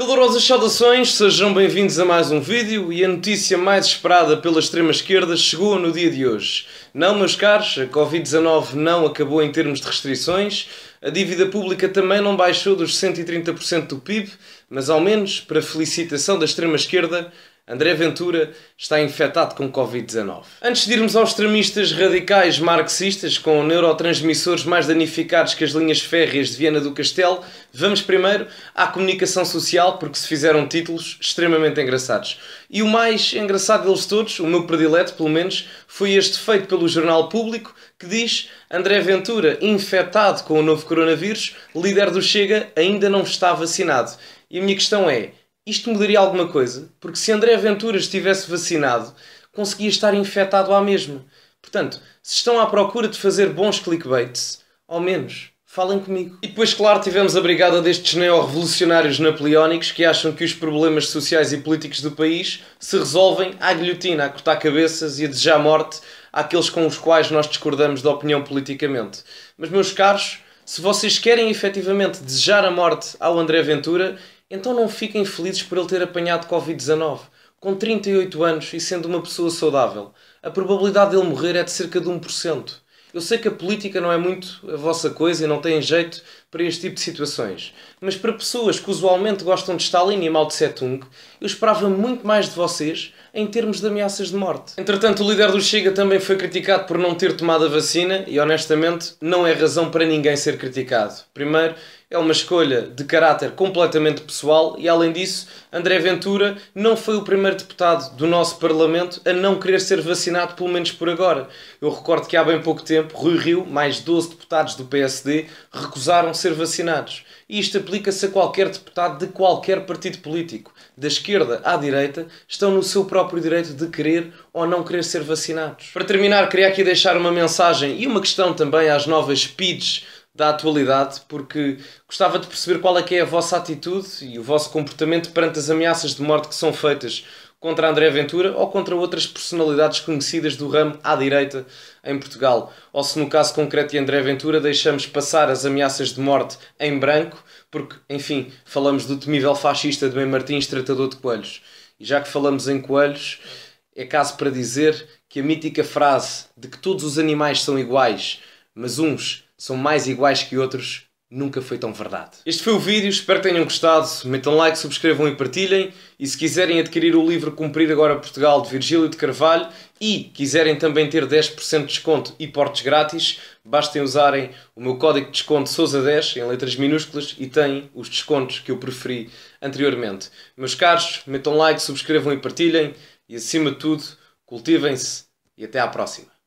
Calorosas saudações, sejam bem-vindos a mais um vídeo e a notícia mais esperada pela extrema-esquerda chegou no dia de hoje. Não, meus caros, a Covid-19 não acabou em termos de restrições, a dívida pública também não baixou dos 130% do PIB, mas ao menos, para felicitação da extrema-esquerda, André Ventura está infectado com Covid-19. Antes de irmos aos extremistas radicais marxistas com neurotransmissores mais danificados que as linhas férreas de Viana do Castelo, vamos primeiro à comunicação social porque se fizeram títulos extremamente engraçados. E o mais engraçado deles todos, o meu predileto pelo menos, foi este feito pelo Jornal Público que diz André Ventura, infectado com o novo coronavírus, líder do Chega, ainda não está vacinado. E a minha questão é isto mudaria alguma coisa? Porque se André Ventura estivesse vacinado, conseguia estar infectado à mesma. Portanto, se estão à procura de fazer bons clickbaits, ao menos falem comigo. E depois, claro, tivemos a brigada destes neo-revolucionários napoleónicos que acham que os problemas sociais e políticos do país se resolvem à guilhotina, a cortar cabeças e a desejar morte àqueles com os quais nós discordamos de opinião politicamente. Mas, meus caros, se vocês querem efetivamente desejar a morte ao André Ventura, então não fiquem felizes por ele ter apanhado Covid-19. Com 38 anos e sendo uma pessoa saudável, a probabilidade dele morrer é de cerca de 1%. Eu sei que a política não é muito a vossa coisa e não tem jeito para este tipo de situações, mas para pessoas que usualmente gostam de Stalin e Mao Tse Tung, eu esperava muito mais de vocês em termos de ameaças de morte. Entretanto, o líder do Chega também foi criticado por não ter tomado a vacina e, honestamente, não é razão para ninguém ser criticado. Primeiro, é uma escolha de caráter completamente pessoal e, além disso, André Ventura não foi o primeiro deputado do nosso Parlamento a não querer ser vacinado, pelo menos por agora. Eu recordo que há bem pouco tempo, Rui Rio, mais 12 deputados do PSD, recusaram ser vacinados. E isto aplica-se a qualquer deputado de qualquer partido político, da esquerda à direita, estão no seu próprio direito de querer ou não querer ser vacinados. Para terminar, queria aqui deixar uma mensagem e uma questão também às novas PIDs da atualidade, porque gostava de perceber qual é que é a vossa atitude e o vosso comportamento perante as ameaças de morte que são feitas contra André Ventura ou contra outras personalidades conhecidas do ramo à direita em Portugal. Ou se no caso concreto de André Ventura deixamos passar as ameaças de morte em branco, porque, enfim, falamos do temível fascista de Ben Martins, tratador de coelhos. E já que falamos em coelhos, é caso para dizer que a mítica frase de que todos os animais são iguais, mas uns são mais iguais que outros, nunca foi tão verdade. Este foi o vídeo, espero que tenham gostado. Metam like, subscrevam e partilhem. E se quiserem adquirir o livro Cumprir Agora Portugal de Virgílio de Carvalho e quiserem também ter 10% de desconto e portes grátis, bastem usarem o meu código de desconto SOUSA10 em letras minúsculas e têm os descontos que eu preferi anteriormente. Meus caros, metam like, subscrevam e partilhem e acima de tudo, cultivem-se e até à próxima.